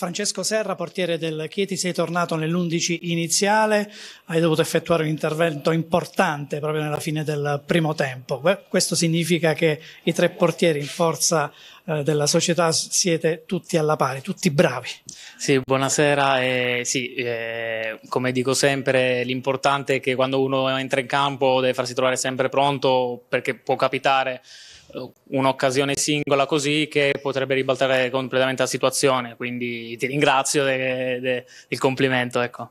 Francesco Serra, portiere del Chieti, sei tornato nell'11 iniziale, hai dovuto effettuare un intervento importante proprio nella fine del primo tempo. Questo significa che i tre portieri in forza eh, della società siete tutti alla pari, tutti bravi. Sì, buonasera. Eh, sì, eh, come dico sempre, l'importante è che quando uno entra in campo deve farsi trovare sempre pronto perché può capitare un'occasione singola così che potrebbe ribaltare completamente la situazione. Quindi ti ringrazio del de, de, complimento. Ecco.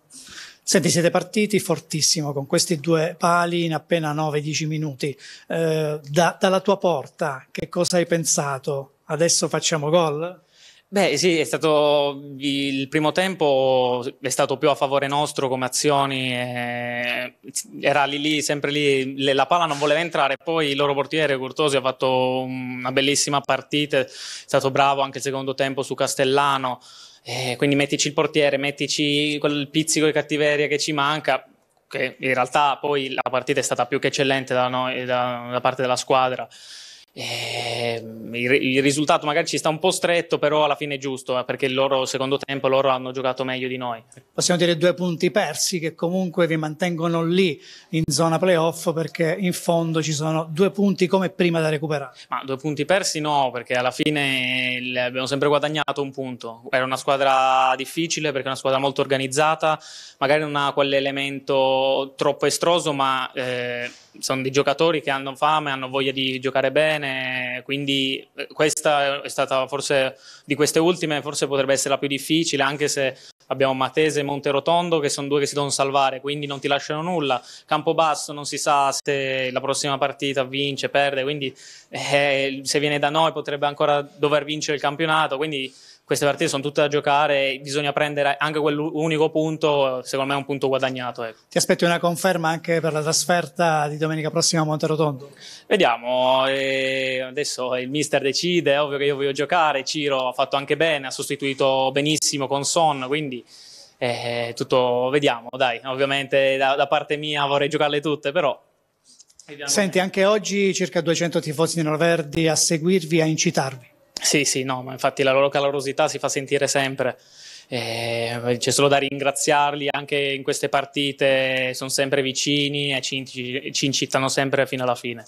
Senti, siete partiti fortissimo con questi due pali in appena 9-10 minuti. Eh, da, dalla tua porta, che cosa hai pensato? Adesso facciamo gol? Beh sì, è stato il primo tempo è stato più a favore nostro come azioni, era lì lì, sempre lì, la palla non voleva entrare, poi il loro portiere Curtosi ha fatto una bellissima partita, è stato bravo anche il secondo tempo su Castellano, eh, quindi mettici il portiere, mettici quel pizzico di cattiveria che ci manca, che in realtà poi la partita è stata più che eccellente da, noi, da, da parte della squadra. Ehm, il, il, risultato magari ci sta un po' stretto, però alla fine è giusto, eh, perché il loro secondo tempo loro hanno giocato meglio di noi. Possiamo dire due punti persi che comunque vi mantengono lì in zona playoff perché in fondo ci sono due punti come prima da recuperare. Ma due punti persi no, perché alla fine abbiamo sempre guadagnato un punto. Era una squadra difficile perché è una squadra molto organizzata, magari non ha quell'elemento troppo estroso, ma eh, sono dei giocatori che hanno fame, hanno voglia di giocare bene bene, eh, quindi eh, questa è stata forse di queste ultime, forse potrebbe essere la più difficile, anche se abbiamo Matese e Monterotondo che sono due che si devono salvare, quindi non ti lasciano nulla. Campobasso non si sa se la prossima partita vince, perde, quindi eh, se viene da noi potrebbe ancora dover vincere il campionato, quindi queste partite sono tutte da giocare, bisogna prendere anche quell'unico punto, secondo me è un punto guadagnato. Ecco. Ti aspetti una conferma anche per la trasferta di domenica prossima a Monterotondo? Vediamo, eh, adesso il mister decide, è ovvio che io voglio giocare, Ciro ha fatto anche bene, ha sostituito benissimo con Son, quindi... Eh, tutto vediamo, dai, ovviamente da, da parte mia vorrei giocarle tutte, però Senti, anche oggi circa 200 tifosi di Norverdi a seguirvi, a incitarvi. Sì, sì, no, ma infatti la loro calorosità si fa sentire sempre. Eh, c'è solo da ringraziarli anche in queste partite, sono sempre vicini e eh, ci, ci incitano sempre fino alla fine.